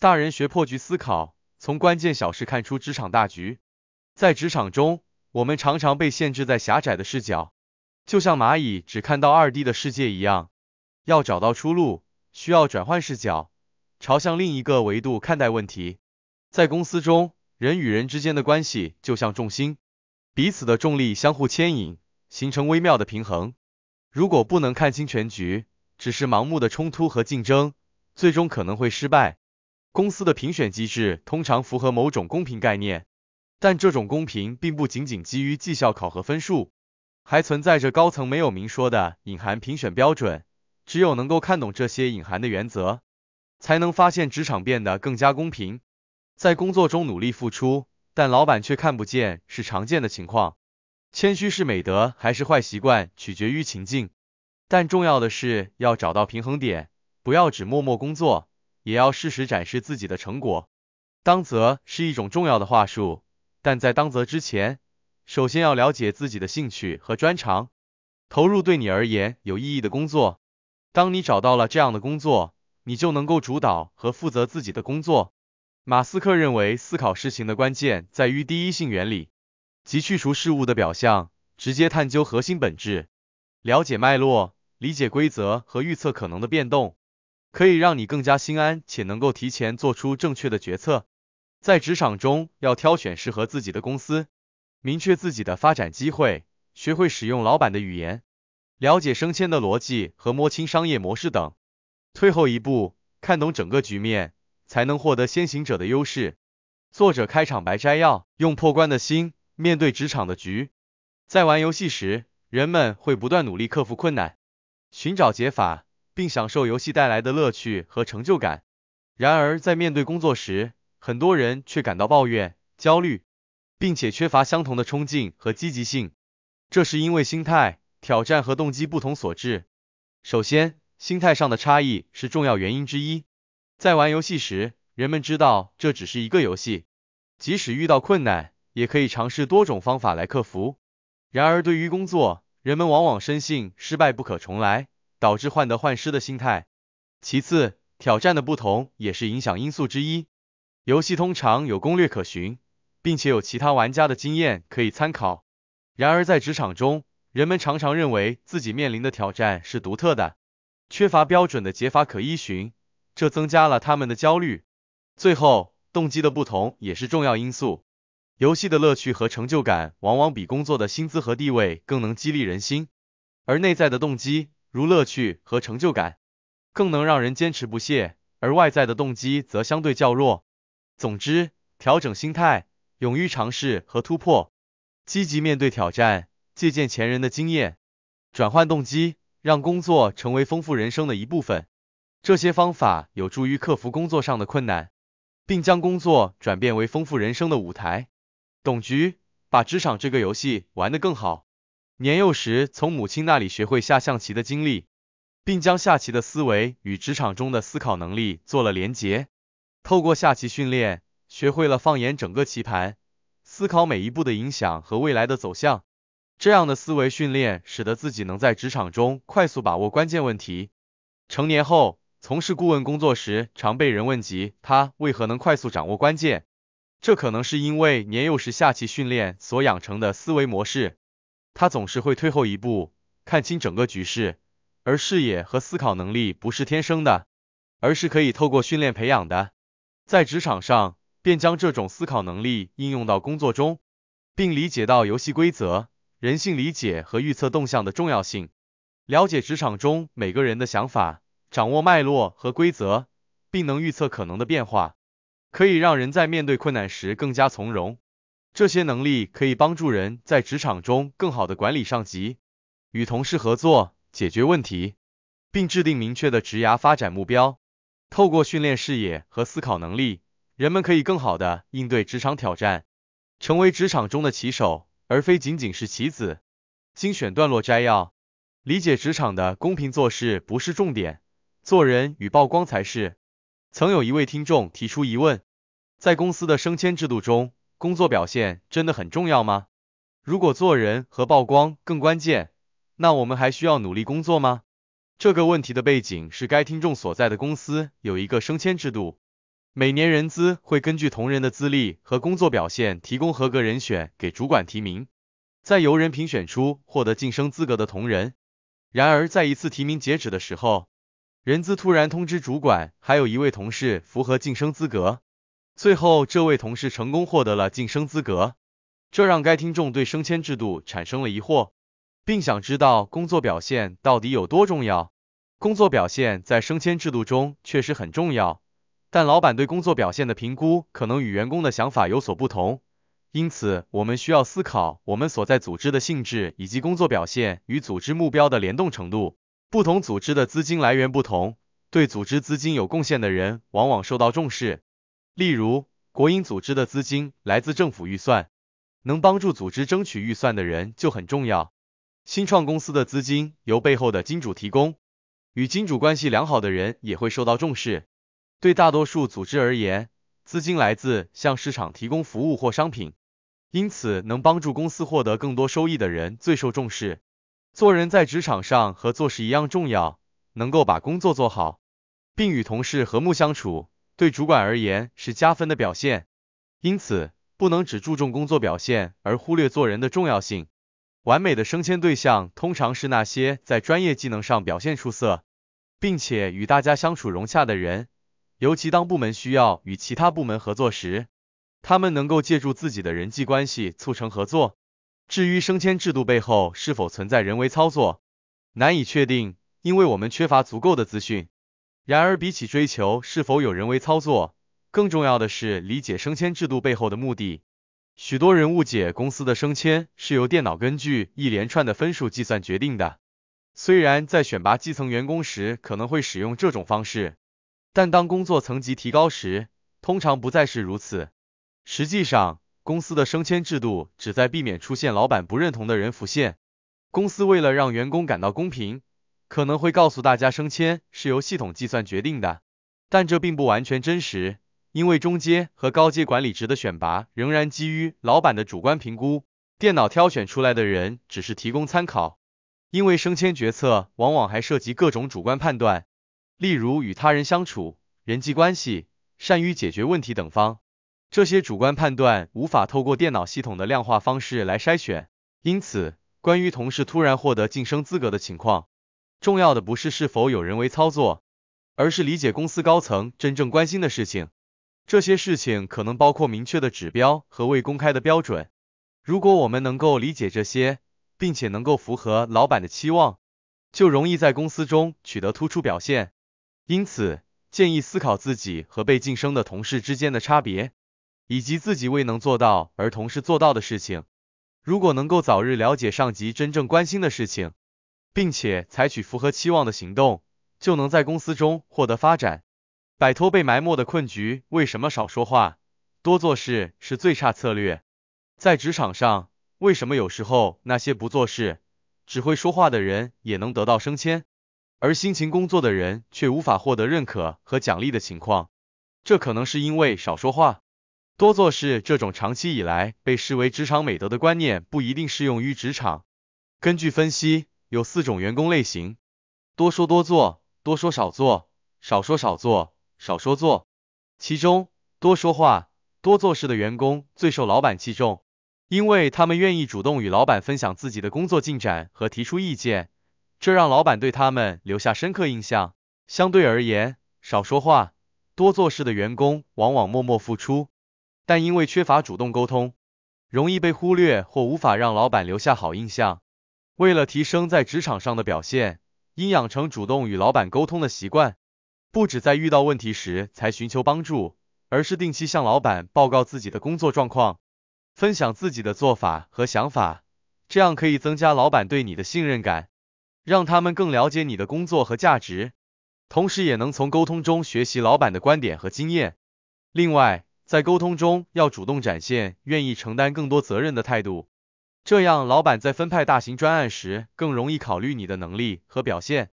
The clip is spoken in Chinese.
大人学破局思考，从关键小事看出职场大局。在职场中，我们常常被限制在狭窄的视角，就像蚂蚁只看到二 D 的世界一样。要找到出路，需要转换视角，朝向另一个维度看待问题。在公司中，人与人之间的关系就像重心，彼此的重力相互牵引，形成微妙的平衡。如果不能看清全局，只是盲目的冲突和竞争，最终可能会失败。公司的评选机制通常符合某种公平概念，但这种公平并不仅仅基于绩效考核分数，还存在着高层没有明说的隐含评选标准。只有能够看懂这些隐含的原则，才能发现职场变得更加公平。在工作中努力付出，但老板却看不见，是常见的情况。谦虚是美德还是坏习惯，取决于情境，但重要的是要找到平衡点，不要只默默工作。也要适时展示自己的成果。当责是一种重要的话术，但在当责之前，首先要了解自己的兴趣和专长，投入对你而言有意义的工作。当你找到了这样的工作，你就能够主导和负责自己的工作。马斯克认为，思考事情的关键在于第一性原理，即去除事物的表象，直接探究核心本质，了解脉络，理解规则和预测可能的变动。可以让你更加心安，且能够提前做出正确的决策。在职场中，要挑选适合自己的公司，明确自己的发展机会，学会使用老板的语言，了解升迁的逻辑和摸清商业模式等。退后一步，看懂整个局面，才能获得先行者的优势。作者开场白摘要：用破关的心面对职场的局。在玩游戏时，人们会不断努力克服困难，寻找解法。并享受游戏带来的乐趣和成就感。然而，在面对工作时，很多人却感到抱怨、焦虑，并且缺乏相同的冲劲和积极性。这是因为心态、挑战和动机不同所致。首先，心态上的差异是重要原因之一。在玩游戏时，人们知道这只是一个游戏，即使遇到困难，也可以尝试多种方法来克服。然而，对于工作，人们往往深信失败不可重来。导致患得患失的心态。其次，挑战的不同也是影响因素之一。游戏通常有攻略可循，并且有其他玩家的经验可以参考。然而，在职场中，人们常常认为自己面临的挑战是独特的，缺乏标准的解法可依循，这增加了他们的焦虑。最后，动机的不同也是重要因素。游戏的乐趣和成就感往往比工作的薪资和地位更能激励人心，而内在的动机。如乐趣和成就感，更能让人坚持不懈；而外在的动机则相对较弱。总之，调整心态，勇于尝试和突破，积极面对挑战，借鉴前人的经验，转换动机，让工作成为丰富人生的一部分。这些方法有助于克服工作上的困难，并将工作转变为丰富人生的舞台。董局，把职场这个游戏玩得更好。年幼时从母亲那里学会下象棋的经历，并将下棋的思维与职场中的思考能力做了连结。透过下棋训练，学会了放眼整个棋盘，思考每一步的影响和未来的走向。这样的思维训练使得自己能在职场中快速把握关键问题。成年后从事顾问工作时，常被人问及他为何能快速掌握关键，这可能是因为年幼时下棋训练所养成的思维模式。他总是会退后一步，看清整个局势，而视野和思考能力不是天生的，而是可以透过训练培养的。在职场上，便将这种思考能力应用到工作中，并理解到游戏规则、人性理解和预测动向的重要性，了解职场中每个人的想法，掌握脉络和规则，并能预测可能的变化，可以让人在面对困难时更加从容。这些能力可以帮助人在职场中更好的管理上级、与同事合作、解决问题，并制定明确的职涯发展目标。透过训练视野和思考能力，人们可以更好的应对职场挑战，成为职场中的棋手，而非仅仅是棋子。精选段落摘要：理解职场的公平做事不是重点，做人与曝光才是。曾有一位听众提出疑问：在公司的升迁制度中。工作表现真的很重要吗？如果做人和曝光更关键，那我们还需要努力工作吗？这个问题的背景是，该听众所在的公司有一个升迁制度，每年人资会根据同仁的资历和工作表现，提供合格人选给主管提名，再由人评选出获得晋升资格的同仁。然而，在一次提名截止的时候，人资突然通知主管，还有一位同事符合晋升资格。最后，这位同事成功获得了晋升资格，这让该听众对升迁制度产生了疑惑，并想知道工作表现到底有多重要。工作表现在升迁制度中确实很重要，但老板对工作表现的评估可能与员工的想法有所不同。因此，我们需要思考我们所在组织的性质以及工作表现与组织目标的联动程度。不同组织的资金来源不同，对组织资金有贡献的人往往受到重视。例如，国营组织的资金来自政府预算，能帮助组织争取预算的人就很重要。新创公司的资金由背后的金主提供，与金主关系良好的人也会受到重视。对大多数组织而言，资金来自向市场提供服务或商品，因此能帮助公司获得更多收益的人最受重视。做人在职场上和做事一样重要，能够把工作做好，并与同事和睦相处。对主管而言是加分的表现，因此不能只注重工作表现而忽略做人的重要性。完美的升迁对象通常是那些在专业技能上表现出色，并且与大家相处融洽的人，尤其当部门需要与其他部门合作时，他们能够借助自己的人际关系促成合作。至于升迁制度背后是否存在人为操作，难以确定，因为我们缺乏足够的资讯。然而，比起追求是否有人为操作，更重要的是理解升迁制度背后的目的。许多人误解公司的升迁是由电脑根据一连串的分数计算决定的。虽然在选拔基层员工时可能会使用这种方式，但当工作层级提高时，通常不再是如此。实际上，公司的升迁制度旨在避免出现老板不认同的人浮现。公司为了让员工感到公平。可能会告诉大家，升迁是由系统计算决定的，但这并不完全真实，因为中阶和高阶管理职的选拔仍然基于老板的主观评估，电脑挑选出来的人只是提供参考，因为升迁决策往往还涉及各种主观判断，例如与他人相处、人际关系、善于解决问题等方，这些主观判断无法透过电脑系统的量化方式来筛选，因此关于同事突然获得晋升资格的情况。重要的不是是否有人为操作，而是理解公司高层真正关心的事情。这些事情可能包括明确的指标和未公开的标准。如果我们能够理解这些，并且能够符合老板的期望，就容易在公司中取得突出表现。因此，建议思考自己和被晋升的同事之间的差别，以及自己未能做到而同事做到的事情。如果能够早日了解上级真正关心的事情，并且采取符合期望的行动，就能在公司中获得发展，摆脱被埋没的困局。为什么少说话、多做事是最差策略？在职场上，为什么有时候那些不做事、只会说话的人也能得到升迁，而辛勤工作的人却无法获得认可和奖励的情况？这可能是因为少说话、多做事这种长期以来被视为职场美德的观念不一定适用于职场。根据分析。有四种员工类型：多说多做、多说少做、少说少做、少说做。其中，多说话、多做事的员工最受老板器重，因为他们愿意主动与老板分享自己的工作进展和提出意见，这让老板对他们留下深刻印象。相对而言，少说话、多做事的员工往往默默付出，但因为缺乏主动沟通，容易被忽略或无法让老板留下好印象。为了提升在职场上的表现，应养成主动与老板沟通的习惯，不止在遇到问题时才寻求帮助，而是定期向老板报告自己的工作状况，分享自己的做法和想法。这样可以增加老板对你的信任感，让他们更了解你的工作和价值，同时也能从沟通中学习老板的观点和经验。另外，在沟通中要主动展现愿意承担更多责任的态度。这样，老板在分派大型专案时，更容易考虑你的能力和表现。